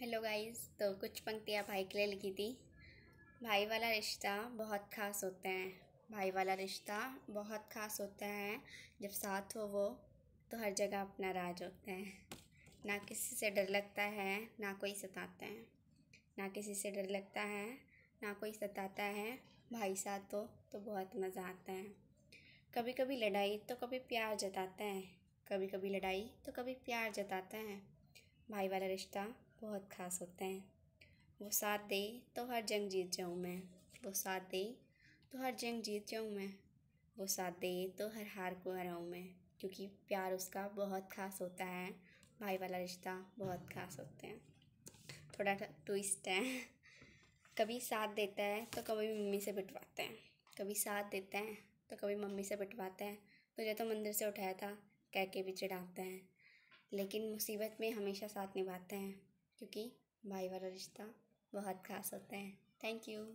hello guys तो कुछ पंक्तियाँ भाई के लिए लिखी थी भाई वाला रिश्ता बहुत खास होता है भाई वाला रिश्ता बहुत खास होता है जब साथ हो वो तो हर जगह अपना राज होता है ना किसी से डर लगता है ना कोई सताते है ना किसी से डर लगता है ना कोई सताता है भाई साथ हो तो बहुत मज़ा आता है कभी कभी लड़ाई तो कभी प्यार जताता है कभी कभी लड़ाई तो कभी प्यार जताता है भाई वाला रिश्ता बहुत ख़ास होते हैं वो साथ दे तो हर जंग जीत जाऊँ मैं वो साथ दे तो हर जंग जीत जाऊँ मैं वो साथ दे तो हर हार को हराऊँ मैं क्योंकि प्यार उसका बहुत ख़ास होता है भाई वाला रिश्ता बहुत ख़ास होते हैं थोड़ा ट्विस्ट है कभी साथ देता है तो कभी मम्मी से बिटवाते हैं कभी साथ देते हैं तो कभी मम्मी से बिटवाते हैं तुझे तो मंदिर से उठाया था कह के भी चिढ़ाते हैं लेकिन मुसीबत में हमेशा साथ निभाते हैं क्योंकि भाई वाला रिश्ता बहुत खास होता है थैंक यू